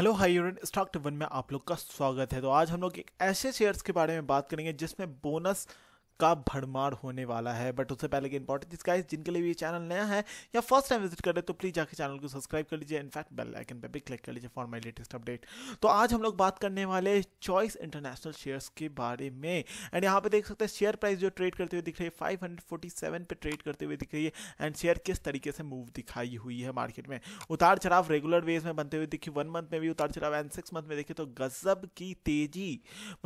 hello hi unit stock टिवन में आप लोग का स्वागत है तो आज हम लोग एक ऐसे शेयर्स के बारे में बात करेंगे जिसमें बोनस का भरमार होने वाला है बट उससे पहले की इंपॉर्टेंट चीज गाइस जिनके लिए ये चैनल नया है या फर्स्ट टाइम विजिट कर रहे तो प्लीज जाकर चैनल को सब्सक्राइब कर लीजिए इनफैक्ट बेल आइकन पे भी क्लिक कर लीजिए फॉर माई लेटेस्ट अपडेट तो आज हम लोग बात करने वाले चॉइस इंटरनेशनल शेयर्स के बारे में एंड यहाँ पे देख सकते हैं शेयर प्राइस जो ट्रेड करते हुए दिख रही है फाइव पे ट्रेड करते हुए दिख रही है एंड शेयर किस तरीके से मूव दिखाई हुई है मार्केट में उतार चढ़ाव रेगुलर वेज में बनते हुए दिखी वन मंथ में भी उतार चढ़ाव एंड सिक्स मंथ में देखिए तो गजब की तेजी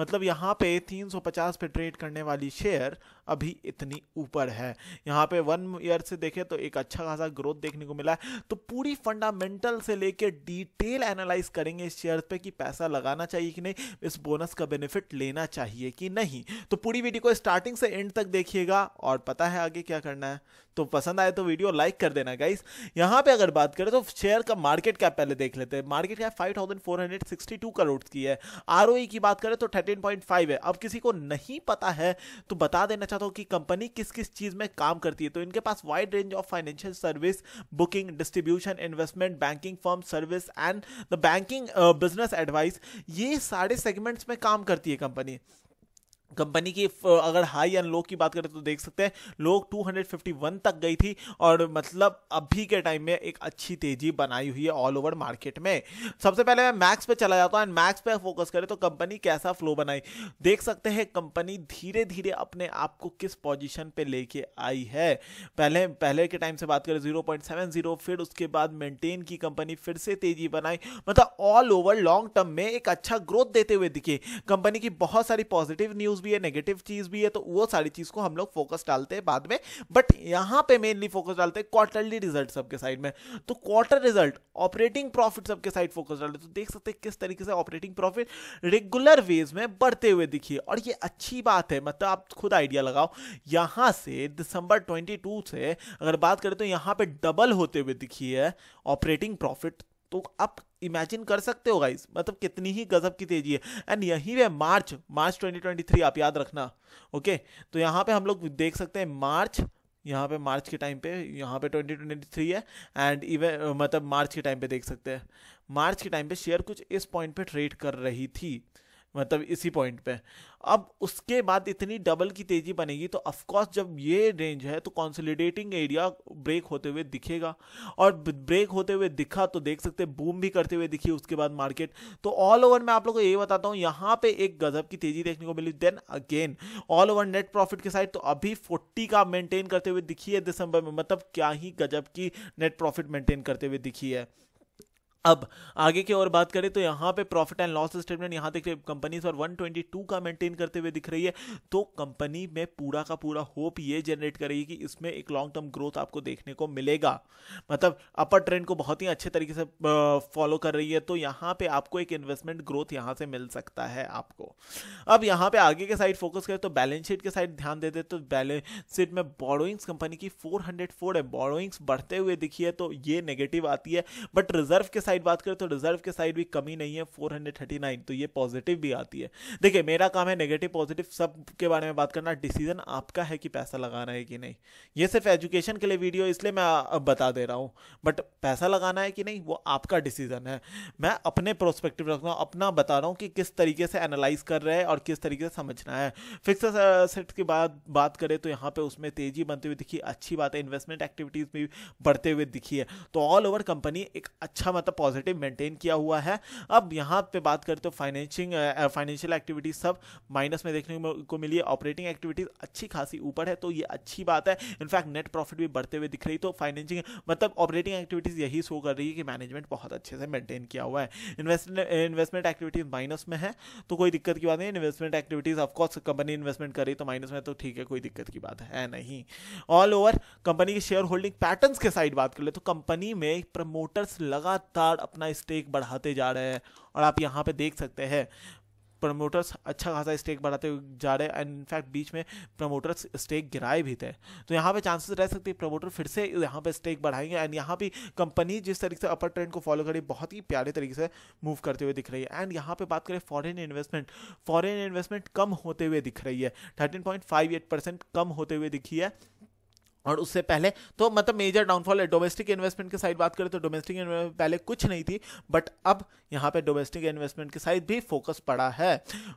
मतलब यहाँ पे तीन पे ट्रेड करने वाली शेयर there अभी इतनी ऊपर है यहाँ पे वन ईयर से देखें तो एक अच्छा खासा ग्रोथ देखने को मिला है तो पूरी फंडामेंटल से लेके डिटेल एनालाइज करेंगे इस शेयर पे कि पैसा लगाना चाहिए कि नहीं इस बोनस का बेनिफिट लेना चाहिए कि नहीं तो पूरी वीडियो को स्टार्टिंग से एंड तक देखिएगा और पता है आगे क्या करना है तो पसंद आए तो वीडियो लाइक कर देना गाइस यहाँ पे अगर बात करें तो शेयर का मार्केट कैप पहले देख लेते हैं मार्केट कैप टू करोड़ की है आरओई e की बात करें तो फाइव है अब किसी को नहीं पता है तो बता देना चाहता हूँ कि कंपनी किस किस चीज़ में काम करती है तो इनके पास wide range of financial service booking distribution investment banking firm service and the banking business advice ये सारे सेगमेंट्स में काम करती है कंपनी कंपनी की अगर हाई एंड लो की बात करें तो देख सकते हैं लोग 251 तक गई थी और मतलब अभी के टाइम में एक अच्छी तेजी बनाई हुई है ऑल ओवर मार्केट में सबसे पहले मैं मैक्स पे चला जाता हूँ एंड मैक्स पे फोकस करें तो कंपनी कैसा फ्लो बनाई देख सकते हैं कंपनी धीरे धीरे अपने आप को किस पोजिशन पर लेके आई है पहले पहले के टाइम से बात करें जीरो फिर उसके बाद मेंटेन की कंपनी फिर से तेजी बनाई मतलब ऑल ओवर लॉन्ग टर्म में एक अच्छा ग्रोथ देते हुए दिखे कंपनी की बहुत सारी पॉजिटिव न्यूज़ भी है नेगेटिव चीज भी है तो वो सारी चीज को हम लोग फोकस डालते हैं बाद में बट यहाँ पे मेनली फोकस डालते हैं क्वार्टरली रिजल्ट सबके साइड में तो क्वार्टर रिजल्ट ऑपरेटिंग प्रॉफिट सबके साइड फोकस डालते तो देख सकते हैं किस तरीके से ऑपरेटिंग प्रॉफिट रेगुलर वेज में बढ़ते हुए दिखिए और ये अच्छी बात है मतलब आप खुद आइडिया लगाओ यहाँ से दिसंबर ट्वेंटी से अगर बात करें तो यहाँ पर डबल होते हुए दिखी है ऑपरेटिंग प्रॉफिट तो अब इमेजिन कर सकते हो गाइस मतलब कितनी ही गजब की तेजी है एंड यही है मार्च मार्च 2023 आप याद रखना ओके तो यहाँ पे हम लोग देख सकते हैं मार्च यहाँ पे मार्च के टाइम पे यहाँ पे ट्वेंटी ट्वेंटी थ्री है एंड इवन मतलब मार्च के टाइम पे देख सकते हैं मार्च के टाइम पे शेयर कुछ इस पॉइंट पे ट्रेड कर रही थी मतलब इसी पॉइंट पे अब उसके बाद इतनी डबल की तेजी बनेगी तो ऑफकोर्स जब ये रेंज है तो कॉन्सोलिडेटिंग एरिया ब्रेक होते हुए दिखेगा और ब्रेक होते हुए दिखा तो देख सकते बूम भी करते हुए दिखी उसके बाद मार्केट तो ऑल ओवर मैं आप लोग को ये बताता हूँ यहाँ पे एक गजब की तेजी देखने को मिली then again all over net profit के साइड तो अभी फोर्टी का मेंटेन करते हुए दिखी है दिसंबर में मतलब क्या ही गजब की नेट प्रॉफिट मेंटेन करते हुए दिखी है अब आगे की और बात करें तो यहाँ पे प्रॉफिट एंड लॉस स्टेटमेंट यहाँ रहे कंपनी और 122 का मेंटेन करते हुए दिख रही है तो कंपनी में पूरा का पूरा होप ये जनरेट करेगी कि इसमें एक लॉन्ग टर्म ग्रोथ आपको देखने को मिलेगा मतलब अपर ट्रेंड को बहुत ही अच्छे तरीके से फॉलो कर रही है तो यहाँ पे आपको एक इन्वेस्टमेंट ग्रोथ यहाँ से मिल सकता है आपको अब यहाँ पे आगे के साइड फोकस करें तो बैलेंस शीट के साइड ध्यान दे दे तो बैलेंस शीट में बोरोइंग्स कंपनी की फोर है बोरोइंग्स बढ़ते हुए दिखी है तो ये नेगेटिव आती है बट रिजर्व के साइड साइड बात करें तो रिजर्व के साइड भी कमी नहीं है फोर हंड्रेड थर्टी नाइन तो ये पॉजिटिव भी आती है देखिए मेरा काम है नेगेटिव पॉजिटिव सब के बारे में बात करना डिसीजन आपका है कि पैसा लगाना है कि नहीं ये सिर्फ एजुकेशन के लिए वीडियो इसलिए मैं अब बता दे रहा हूँ बट पैसा लगाना है कि नहीं वो आपका डिसीजन है मैं अपने प्रोस्पेक्टिव रख रहा हूँ अपना बता रहा हूँ कि किस तरीके से एनालाइज कर रहे हैं और किस तरीके से समझना है फिक्स सेट की बात बात करें तो यहाँ पे उसमें तेजी बनती हुई दिखी अच्छी बात है इन्वेस्टमेंट एक्टिविटीज में भी बढ़ते हुए दिखी है तो ऑल ओवर कंपनी एक अच्छा मतलब पॉजिटिव मेंटेन किया हुआ है अब यहाँ पे बात करते हो फाइनेंशिंग फाइनेंशियल एक्टिविटीज सब माइनस में देखने को मिली है ऑपरेटिंग एक्टिविटीज अच्छी खासी ऊपर है तो ये अच्छी बात है इनफैक्ट नेट प्रॉफिट भी बढ़ते हुए दिख रही तो फाइनेंशिंग मतलब ऑपरेटिंग एक्टिविटीज यही शो कर रही है कि मैनेजमेंट बहुत अच्छे से मेंटेन किया हुआ है इन्वेस्टमेंट एक्टिविटीज माइनस में है तो कोई दिक्कत की बात नहीं investment activities of course company investment करी तो माइनस में तो ठीक है कोई दिक्कत की बात है नहीं ऑल ओवर कंपनी के शेयर होल्डिंग पैटर्न के साइड बात कर ले तो कंपनी में प्रमोटर्स लगातार लगातार अपना स्टेक बढ़ाते जा रहे हैं और आप यहाँ पे देख सकते हैं प्रमोटर्स अच्छा खासा स्टेक बढ़ाते जा रहे हैं एंड इनफैक्ट बीच में प्रमोटर्स स्टेक गिराए भी थे तो यहाँ पे चांसेस रह सकते हैं प्रमोटर फिर से यहाँ पे स्टेक बढ़ाएंगे एंड यहाँ भी कंपनी जिस तरीके से अपर ट्रेंड को फॉलो कर रही बहुत ही प्यारे तरीके से मूव करते हुए दिख रही है एंड यहाँ पे बात करें फॉरन इन्वेस्टमेंट फॉरन इन्वेस्टमेंट कम होते हुए दिख रही है थर्टीन कम होते हुए दिखी है और उससे पहले तो मतलब मेजर डाउनफॉल है डोमेस्टिक इन्वेस्टमेंट के साइड बात करें तो डोमेस्टिक इन्वेस्टमेंट पहले कुछ नहीं थी बट अब यहाँ पे डोमेस्टिक इन्वेस्टमेंट के साइड भी फोकस पड़ा है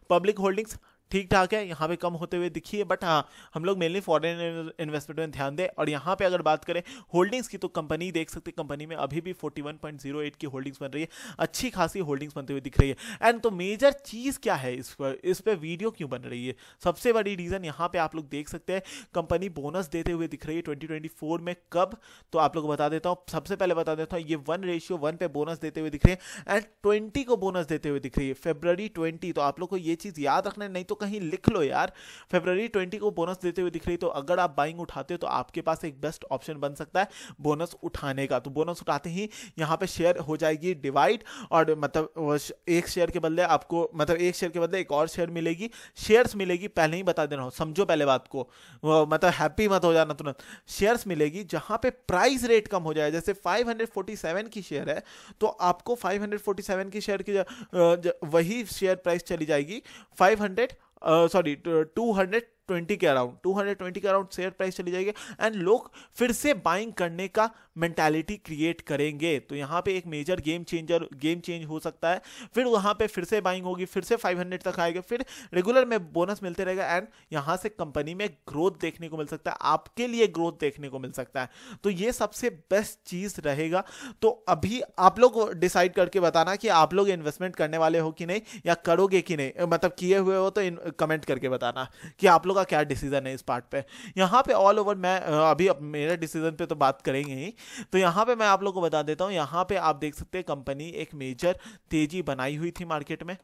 पब्लिक होल्डिंग्स ठीक ठाक है यहाँ पे कम होते हुए दिखी है बट हाँ हम लोग मेनली फॉरेन इन्वेस्टमेंट में ध्यान दें और यहाँ पे अगर बात करें होल्डिंग्स की तो कंपनी देख सकते कंपनी में अभी भी 41.08 की होल्डिंग्स बन रही है अच्छी खासी होल्डिंग्स बनते हुए दिख रही है एंड तो मेजर चीज़ क्या है इस पर इस पर वीडियो क्यों बन रही है सबसे बड़ी रीज़न यहाँ पर आप लोग देख सकते हैं कंपनी बोनस देते हुए दिख रही है ट्वेंटी में कब तो आप लोग बता देता हूँ सबसे पहले बता देता हूँ ये वन रेशियो वन पे बोनस देते हुए दिख रही है एंड ट्वेंटी को बोनस देते हुए दिख रही है फेब्रवरी ट्वेंटी तो आप लोग को ये चीज़ याद रखना नहीं तो कहीं लिख लो यार फेबररी ट्वेंटी को बोनस देते हुए दिख रही तो अगर आप बाइंग उठाते हो तो आपके पास एक बेस्ट ऑप्शन बन सकता है बोनस उठाने का तो बोनस उठाते ही यहाँ पे शेयर हो जाएगी डिवाइड और मतलब एक शेयर के बदले आपको मतलब एक शेयर के बदले एक और शेयर मिलेगी शेयर्स मिलेगी पहले ही बता दे रहा हूँ समझो पहले बात को मतलब हैप्पी मत हो जाना तुरंत शेयर्स मिलेगी जहाँ पे प्राइस रेट कम हो जाए जैसे 547 की शेयर है तो आपको 547 की शेयर की वही शेयर प्राइस चली जाएगी 500 uh, sorry, 200 ट्वेंटी के अराउंड टू हंड्रेड ट्वेंटी के अराउंड शेयर प्राइस चली जाएगी एंड लोग फिर से बाइंग करने का मैंटेलिटी क्रिएट करेंगे तो यहाँ पे एक major game changer game change हो सकता है फिर वहाँ पे फिर से बाइंग होगी फिर से फाइव हंड्रेड तक आएगा फिर रेगुलर में बोनस मिलते रहेगा एंड यहाँ से कंपनी में ग्रोथ देखने को मिल सकता है आपके लिए ग्रोथ देखने को मिल सकता है तो ये सबसे बेस्ट चीज़ रहेगा तो अभी आप लोग डिसाइड करके बताना कि आप लोग इन्वेस्टमेंट करने वाले हो कि नहीं या करोगे कि नहीं मतलब किए हुए हो तो कमेंट करके बताना कि आप लोग का क्या डिसीजन है इस पार्ट पे यहाँ पे ऑल ओवर मैं अभी अब मेरे डिसीजन पे तो बात करेंगे ही तो यहाँ पे मैं आप लोगों को बता देता हूँ यहाँ पे आप देख सकते हैं कंपनी एक मेजर तेजी बनाई हुई थी मार्केट में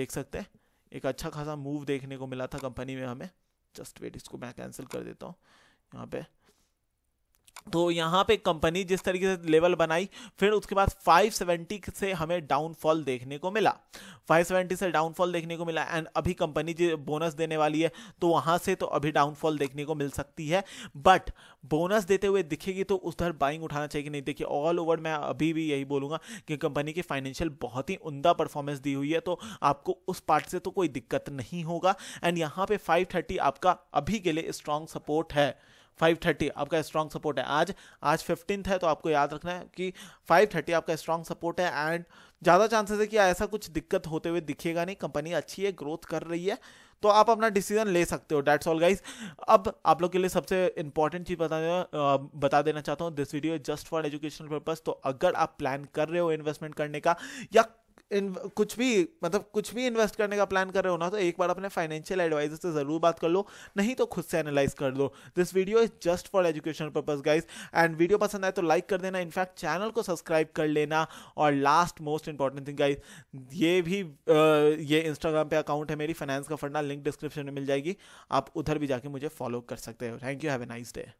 देख सकते हैं एक अच्छा खासा मूव देखने को मिला था कंपनी में हमें जस्ट वेट इसको मैं कैंसिल कर देता हूँ यहाँ पे तो यहाँ पे कंपनी जिस तरीके से लेवल बनाई फिर उसके बाद 570 से हमें डाउनफॉल देखने को मिला 570 से डाउनफॉल देखने को मिला एंड अभी कंपनी जो बोनस देने वाली है तो वहाँ से तो अभी डाउनफॉल देखने को मिल सकती है बट बोनस देते हुए दिखेगी तो उधर बाइंग उठाना चाहिए कि नहीं देखिए ऑल ओवर मैं अभी भी यही बोलूँगा कि कंपनी की फाइनेंशियल बहुत ही उमदा परफॉर्मेंस दी हुई है तो आपको उस पार्ट से तो कोई दिक्कत नहीं होगा एंड यहाँ पे फाइव आपका अभी के लिए स्ट्रांग सपोर्ट है फाइव थर्टी आपका स्ट्रॉन्ग सपोर्ट है आज आज फिफ्टींथ है तो आपको याद रखना है कि फाइव थर्टी आपका स्ट्रॉन्ग सपोर्ट है एंड ज़्यादा चांसेस है कि ऐसा कुछ दिक्कत होते हुए दिखेगा नहीं कंपनी अच्छी है ग्रोथ कर रही है तो आप अपना डिसीजन ले सकते हो डैट्स ऑल गाइज अब आप लोग के लिए सबसे इंपॉर्टेंट चीज़ बता देना बता देना चाहता हूँ this video just for educational purpose तो अगर आप प्लान कर रहे हो इन्वेस्टमेंट करने का या इन, कुछ भी मतलब कुछ भी इन्वेस्ट करने का प्लान कर रहे हो ना तो एक बार अपने फाइनेंशियल एडवाइजर से ज़रूर बात कर लो नहीं तो खुद से एनालाइज कर लो this video is just for education purpose guys and video पसंद आए तो लाइक कर देना इनफैक्ट चैनल को सब्सक्राइब कर लेना और last most important thing guys ये भी आ, ये इंस्टाग्राम पे अकाउंट है मेरी फाइनेंस का फंडा लिंक डिस्क्रिप्शन में मिल जाएगी आप उधर भी जाके मुझे फॉलो कर सकते हो thank you have a nice day